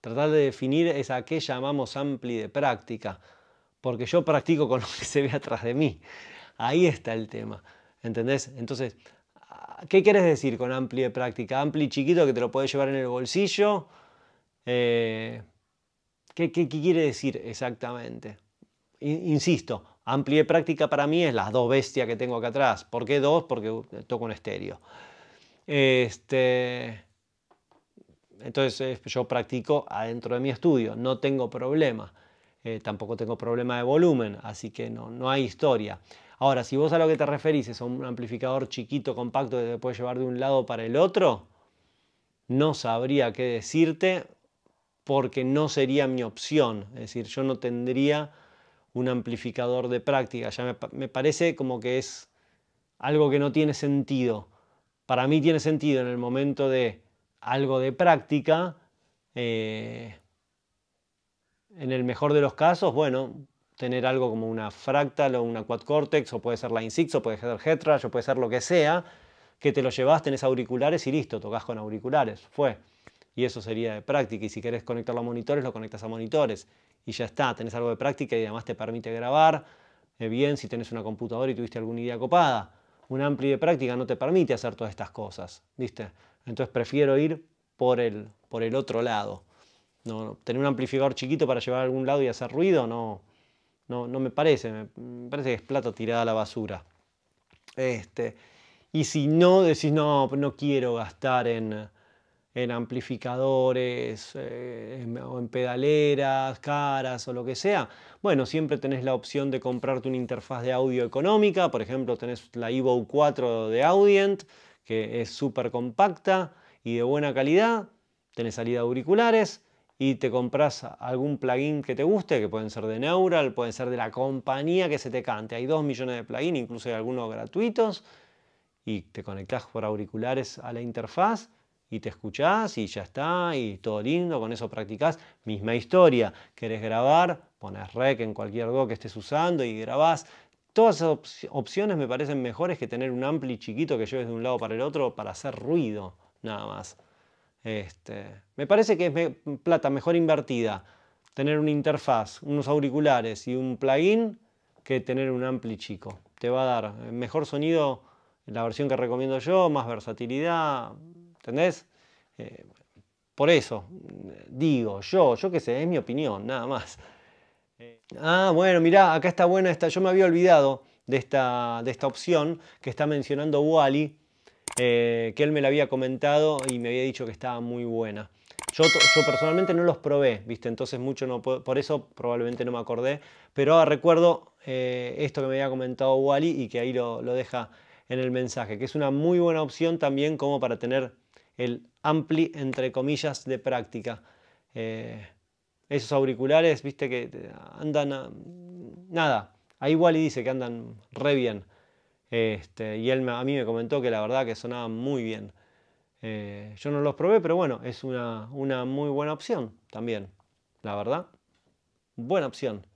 Tratar de definir es a qué llamamos ampli de práctica, porque yo practico con lo que se ve atrás de mí. Ahí está el tema, ¿entendés? Entonces, ah, ¿qué quieres decir con ampli de práctica? Ampli chiquito que te lo puedes llevar en el bolsillo. Eh, ¿qué, quiere decir exactamente? Insisto, amplia de práctica para mí es las dos bestias que tengo acá atrás. ¿Por qué dos? Porque uh, toco un estéreo. Este, entonces eh, yo practico adentro de mi estudio, no tengo problema, eh, tampoco tengo problema de volumen, así que no, no hay historia. Ahora, si vos a lo que te referís es a un amplificador chiquito, compacto, que te puedes llevar de un lado para el otro, no sabría qué decirte porque no sería mi opción. Es decir, yo no tendría un amplificador de práctica. Ya me parece como que es algo que no tiene sentido. Para mí tiene sentido en el momento de algo de práctica, eh, en el mejor de los casos, bueno, tener algo como una fractal o una quad cortex, o puede ser la 6, o puede ser hetras o puede ser lo que sea, que te lo llevas, tenés auriculares y listo, tocas con auriculares, fue. Y eso sería de práctica. Y si querés conectarlo a monitores, lo conectas a monitores. Y ya está, tenés algo de práctica y además te permite grabar eh, bien si tenés una computadora y tuviste alguna idea copada. Un ampli de práctica no te permite hacer todas estas cosas, ¿viste? Entonces prefiero ir por el, otro lado. No, tener un amplificador chiquito para llevar a algún lado y hacer ruido no, no, me parece. Me parece que es plata tirada a la basura. Este, y si no, decís, no, no quiero gastar en, en amplificadores eh, o en pedaleras caras o lo que sea. Bueno, siempre tenés la opción de comprarte una interfaz de audio económica, por ejemplo, tenés la Evo 4 de Audient, que es súper compacta y de buena calidad, tenés salida de auriculares y te compras algún plugin que te guste, que pueden ser de Neural, pueden ser de la compañía que se te cante. Hay 2 millones de plugins, incluso hay algunos gratuitos, y te conectás por auriculares a la interfaz y te escuchás y ya está, y todo lindo, con eso practicás. Misma historia, querés grabar, pones rec en cualquier GO que estés usando y grabás, Todas esas opciones me parecen mejores que tener un ampli chiquito que lleves de un lado para el otro para hacer ruido, nada más. Este, me parece que es plata mejor invertida tener una interfaz, unos auriculares y un plugin que tener un ampli chico. Te va a dar mejor sonido, la versión que recomiendo yo, más versatilidad, ¿entendés? Eh, por eso digo, yo, yo qué sé, es mi opinión, nada más. Ah, bueno, mirá, acá está buena esta. Yo me había olvidado de esta, de esta opción que está mencionando Wally, eh, que él me la había comentado y me había dicho que estaba muy buena. Yo, personalmente no los probé, ¿viste? Entonces mucho no por eso probablemente no me acordé. Pero recuerdo eh, esto que me había comentado Wally y que ahí lo, deja en el mensaje, que es una muy buena opción también como para tener el ampli, entre comillas, de práctica. Eh, esos auriculares, viste que andan a, nada. Ahí y dice que andan re bien. Este, y él a mí me comentó que la verdad que sonaban muy bien. Eh, yo no los probé, pero bueno, es una, una muy buena opción también, la verdad. Buena opción.